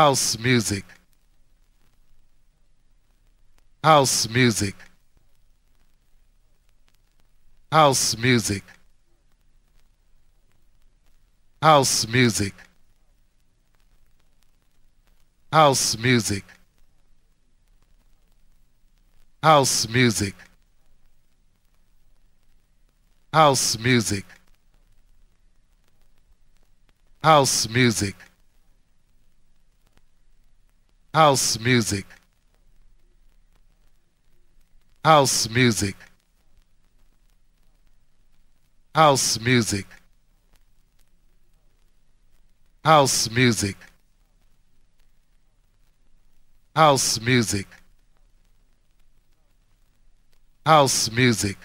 House music. House music. House music. House music. House music. House music. House music. House music. House music. House music. House music. House music. House music. House music.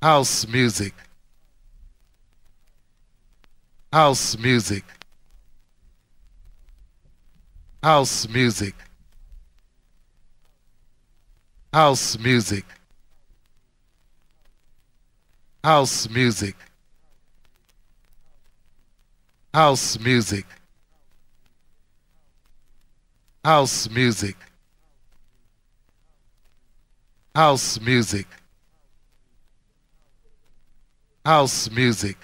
House music. House music. House music. House music. House music. House music. House music. House music. House music.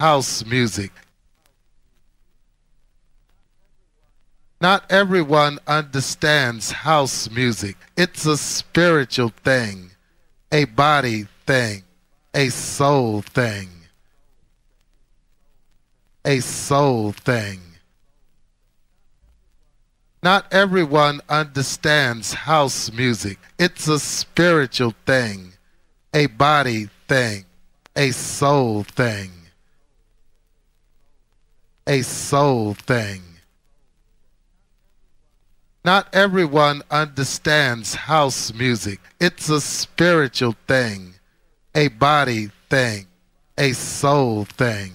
House music. Not everyone understands house music. It's a spiritual thing, a body thing, a soul thing. A soul thing. Not everyone understands house music. It's a spiritual thing, a body thing, a soul thing. A soul thing. Not everyone understands house music. It's a spiritual thing, a body thing, a soul thing.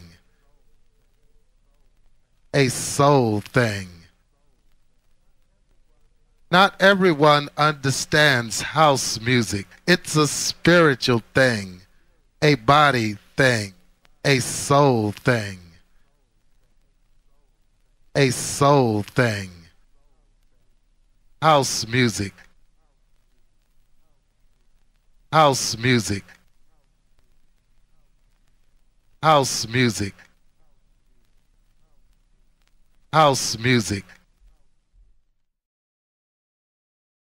A soul thing. Not everyone understands house music. It's a spiritual thing, a body thing, a soul thing. A soul thing. House music. House music. House music. House music.